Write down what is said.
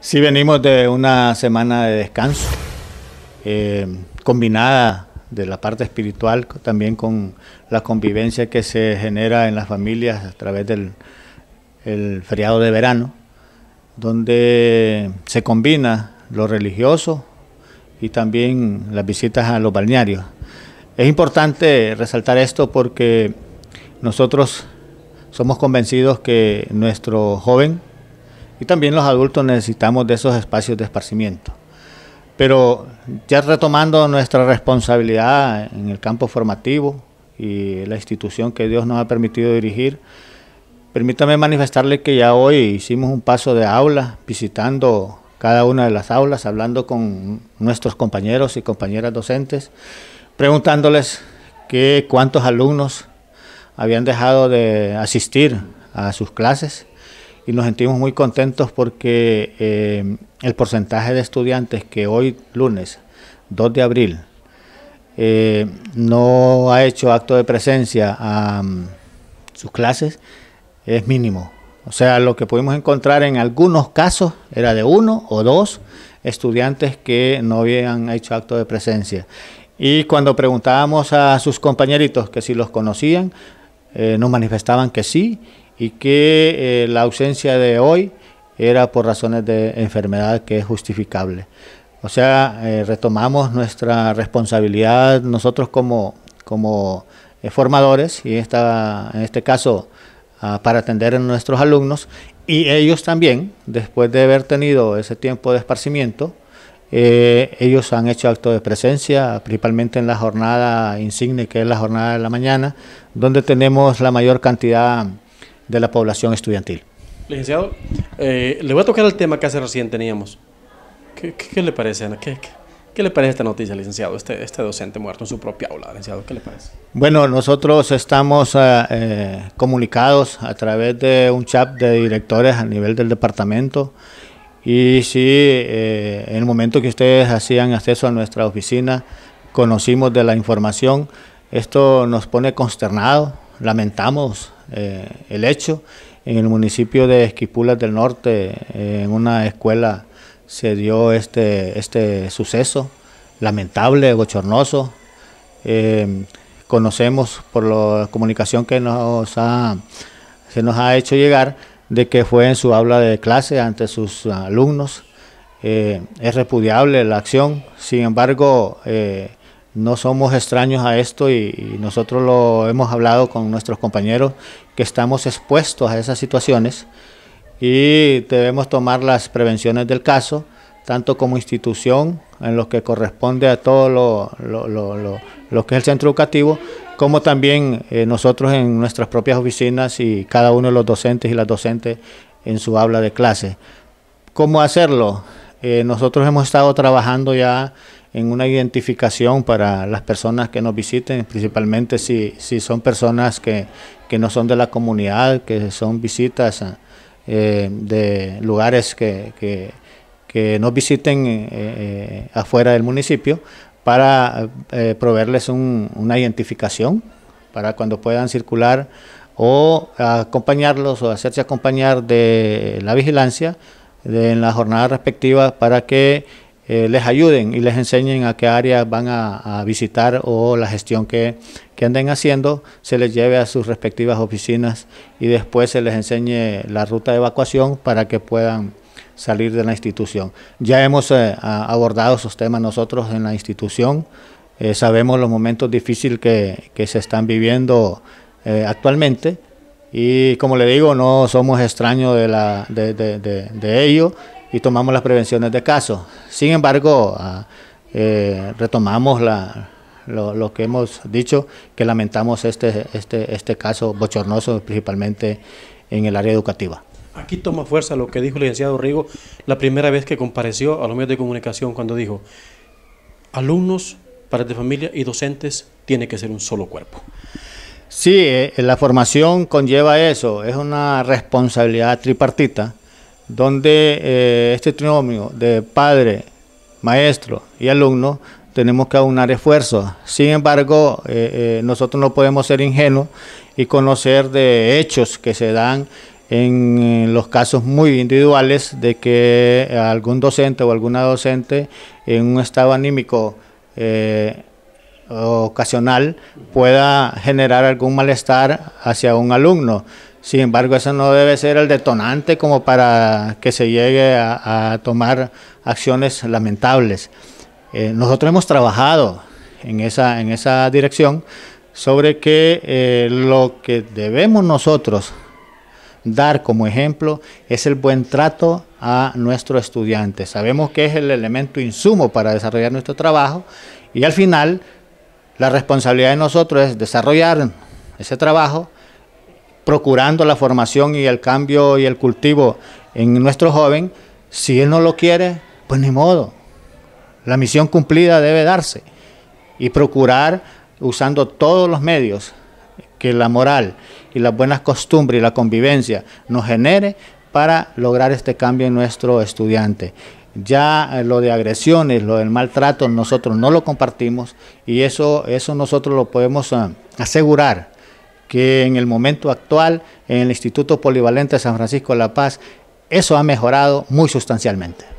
Sí, venimos de una semana de descanso, eh, combinada de la parte espiritual, también con la convivencia que se genera en las familias a través del el feriado de verano, donde se combina lo religioso y también las visitas a los balnearios. Es importante resaltar esto porque nosotros somos convencidos que nuestro joven y también los adultos necesitamos de esos espacios de esparcimiento. Pero ya retomando nuestra responsabilidad en el campo formativo y la institución que Dios nos ha permitido dirigir, permítame manifestarle que ya hoy hicimos un paso de aula, visitando cada una de las aulas, hablando con nuestros compañeros y compañeras docentes, preguntándoles qué cuántos alumnos habían dejado de asistir a sus clases y nos sentimos muy contentos porque eh, el porcentaje de estudiantes que hoy lunes 2 de abril eh, no ha hecho acto de presencia a mm, sus clases es mínimo. O sea, lo que pudimos encontrar en algunos casos era de uno o dos estudiantes que no habían hecho acto de presencia. Y cuando preguntábamos a sus compañeritos que si los conocían, eh, nos manifestaban que sí y que eh, la ausencia de hoy era por razones de enfermedad que es justificable. O sea, eh, retomamos nuestra responsabilidad nosotros como, como eh, formadores, y esta, en este caso ah, para atender a nuestros alumnos, y ellos también, después de haber tenido ese tiempo de esparcimiento, ellos han hecho acto de presencia, principalmente en la jornada insigne, que es la jornada de la mañana, donde tenemos la mayor cantidad de la población estudiantil. Licenciado, eh, le voy a tocar el tema que hace recién teníamos. ¿Qué, le parece, Ana? ¿Qué, qué? le parece esta noticia, licenciado? Este, este docente muerto en su propia aula, licenciado, ¿qué le parece? Bueno, nosotros estamos eh, eh, comunicados a través de un chat de directores a nivel del departamento y sí, en el momento que ustedes hacían acceso a nuestra oficina, conocimos de la información. Esto nos pone consternados, lamentamos eh, el hecho. En el municipio de Esquipulas del Norte, eh, en una escuela, se dio este, este suceso lamentable, gochornoso, eh, conocemos por la comunicación que nos ha, se nos ha hecho llegar de que fue en su aula de clase ante sus alumnos. es repudiable la acción, sin embargo, no somos extraños a esto y, nosotros lo hemos hablado con nuestros compañeros que estamos expuestos a esas situaciones y debemos tomar las prevenciones del caso, tanto como institución, en lo que corresponde a todo lo, que es el centro educativo, como también eh, nosotros en nuestras propias oficinas y cada uno de los docentes y las docentes en su habla de clase. ¿Cómo hacerlo? Eh, nosotros hemos estado trabajando ya en una identificación para las personas que nos visiten, principalmente si, son personas que, no son de la comunidad, que son visitas eh, de lugares que, que, nos visiten eh, afuera del municipio, para proveerles una identificación para cuando puedan circular o acompañarlos o hacerse acompañar de la vigilancia de, en la jornada respectiva para que eh, les ayuden y les enseñen a qué área van a, visitar o la gestión que, anden haciendo se les lleve a sus respectivas oficinas y después se les enseñe la ruta de evacuación para que puedan salir de la institución. Ya hemos eh, abordado esos temas nosotros en la institución, eh, sabemos los momentos difíciles que se están viviendo actualmente y como le digo, no somos extraños de, ello y tomamos las prevenciones de caso. Sin embargo, ah, eh, retomamos lo, que hemos dicho, que lamentamos este, este, este caso bochornoso, principalmente en el área educativa. Aquí toma fuerza lo que dijo el licenciado Rigo la primera vez que compareció a los medios de comunicación cuando dijo, alumnos, padres de familia y docentes tiene que ser un solo cuerpo. Sí, eh, eh, la formación conlleva eso, es una responsabilidad tripartita, donde eh, este trinomio de padre, maestro y alumno tenemos que aunar esfuerzos. Sin embargo, nosotros no podemos ser ingenuos y conocer de hechos que se dan en los casos muy individuales de que algún docente o alguna docente en un estado anímico ocasional pueda generar algún malestar hacia un alumno. Sin embargo, eso no debe ser el detonante como para que se llegue a, tomar acciones lamentables. Eh, nosotros hemos trabajado en esa, en esa dirección sobre que eh, lo que debemos nosotros dar como ejemplo es el buen trato a nuestro estudiante. Sabemos que es el elemento insumo para desarrollar nuestro trabajo y al final la responsabilidad de nosotros es desarrollar ese trabajo, procurando la formación y el cambio y el cultivo en nuestro joven. Si él no lo quiere, pues ni modo. La misión cumplida debe darse y procurar, usando todos los medios, que la moral y las buenas costumbres y la convivencia nos genere para lograr este cambio en nuestro estudiante. Ya eh, lo de agresiones, lo del maltrato, nosotros no lo compartimos y eso, eso nosotros lo podemos ah, asegurar que en el momento actual en el Instituto Polivalente de San Francisco de La Paz eso ha mejorado muy sustancialmente.